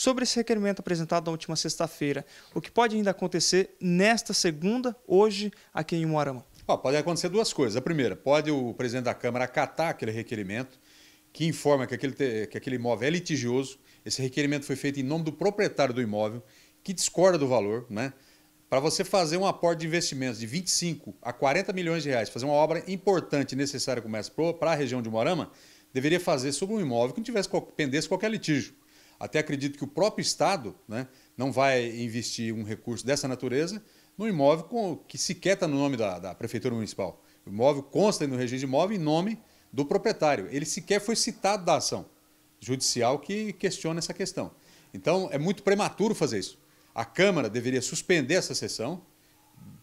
sobre esse requerimento apresentado na última sexta-feira. O que pode ainda acontecer nesta segunda, hoje, aqui em Moarama? Oh, pode acontecer duas coisas. A primeira, pode o presidente da Câmara acatar aquele requerimento que informa que aquele, que aquele imóvel é litigioso. Esse requerimento foi feito em nome do proprietário do imóvel, que discorda do valor, né? Para você fazer um aporte de investimentos de 25 a 40 milhões de reais, fazer uma obra importante e necessária como essa para a região de Morama, deveria fazer sobre um imóvel que não tivesse, pendesse qualquer litígio. Até acredito que o próprio Estado né, não vai investir um recurso dessa natureza num imóvel com, que sequer está no nome da, da, Prefeitura Municipal. O imóvel consta no registro de imóvel em nome do proprietário. Ele sequer foi citado da ação judicial que questiona essa questão. Então, é muito prematuro fazer isso. A Câmara deveria suspender essa sessão,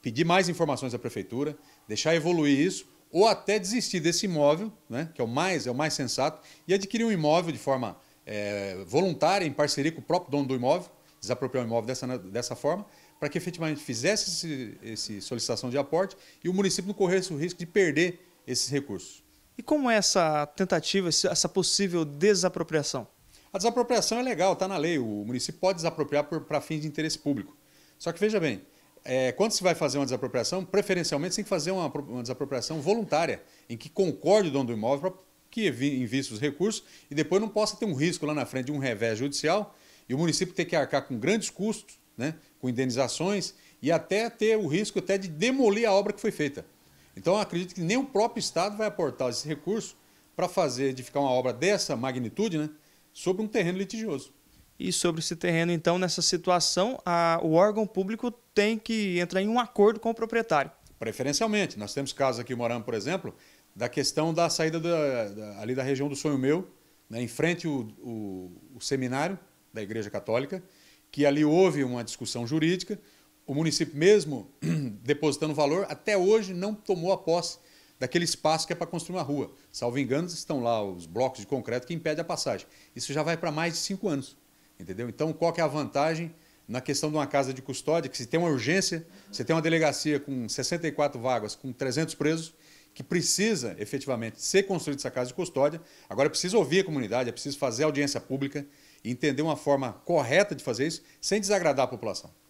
pedir mais informações à Prefeitura, deixar evoluir isso, ou até desistir desse imóvel, né, que é o mais é o mais sensato, e adquirir um imóvel de forma é, voluntária, em parceria com o próprio dono do imóvel, desapropriar o imóvel dessa, dessa forma, para que efetivamente fizesse esse, esse, solicitação de aporte e o município não corresse o risco de perder esses recursos. E como é essa tentativa, essa possível desapropriação? A desapropriação é legal, está na lei. O município pode desapropriar para fins de interesse público. Só que veja bem, é, quando se vai fazer uma desapropriação, preferencialmente você tem que fazer uma, uma desapropriação voluntária, em que concorde o dono do imóvel que invista os recursos e depois não possa ter um risco lá na frente de um revés judicial e o município ter que arcar com grandes custos, né, com indenizações e até ter o risco até de demolir a obra que foi feita. Então acredito que nem o próprio Estado vai aportar esse recurso para fazer edificar uma obra dessa magnitude né, sobre um terreno litigioso. E sobre esse terreno, então, nessa situação, a, o órgão público tem que entrar em um acordo com o proprietário. Preferencialmente. Nós temos casos aqui em Moram, por exemplo, da questão da saída da, da, ali da região do Sonho Meu, né, em frente o, seminário da Igreja Católica, que ali houve uma discussão jurídica, o município mesmo depositando valor, até hoje não tomou a posse daquele espaço que é para construir uma rua. Salvo engano, estão lá os blocos de concreto que impedem a passagem. Isso já vai para mais de cinco anos, entendeu? Então, qual que é a vantagem na questão de uma casa de custódia, que se tem uma urgência, você tem uma delegacia com 64 vagas, com 300 presos, que precisa efetivamente ser construída essa casa de custódia. Agora é preciso ouvir a comunidade, é preciso fazer audiência pública e entender uma forma correta de fazer isso sem desagradar a população.